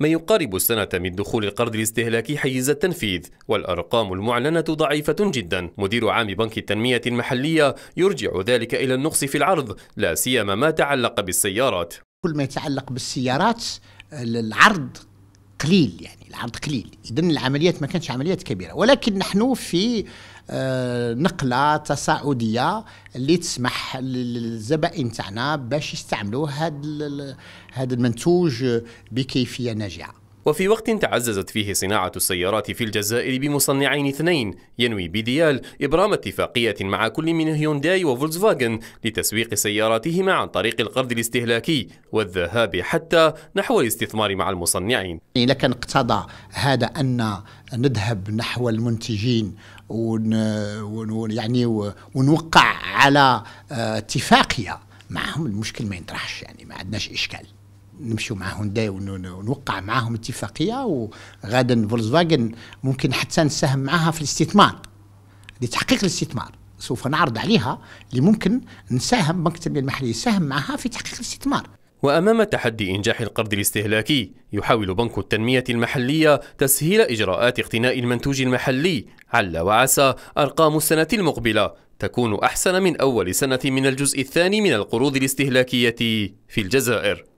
ما يقارب السنة من دخول القرض الاستهلاكي حيز التنفيذ والأرقام المعلنة ضعيفة جدا مدير عام بنك التنمية المحلية يرجع ذلك إلى النقص في العرض لا سيما ما تعلق بالسيارات كل ما يتعلق بالسيارات العرض قليل يعني عن قليل اذا العمليات ما كانتش عمليات كبيره ولكن نحن في آه، نقله تصاعديه اللي تسمح للزبائن تاعنا باش يستعملوا هذا هذا المنتوج بكيفيه ناجعه وفي وقت تعززت فيه صناعة السيارات في الجزائر بمصنعين اثنين ينوي بيديال إبرام اتفاقية مع كل من هيونداي وفولكسفاجن لتسويق سياراتهما عن طريق القرض الاستهلاكي والذهاب حتى نحو الاستثمار مع المصنعين إذا كان اقتضى هذا أن نذهب نحو المنتجين ون يعني ونوقع على آه، اتفاقية معهم المشكل ما ينطرحش يعني ما عندناش إشكال نمشيو مع هونداي ونوقع معاهم اتفاقيه وغدا فولكسفاجن ممكن حتى نساهم معاها في الاستثمار لتحقيق الاستثمار سوف نعرض عليها اللي ممكن نساهم بنك التنميه المحليه يساهم معها في تحقيق الاستثمار وأمام تحدي إنجاح القرض الاستهلاكي يحاول بنك التنمية المحلية تسهيل إجراءات اقتناء المنتوج المحلي عل وعسى أرقام السنة المقبلة تكون أحسن من أول سنة من الجزء الثاني من القروض الاستهلاكية في الجزائر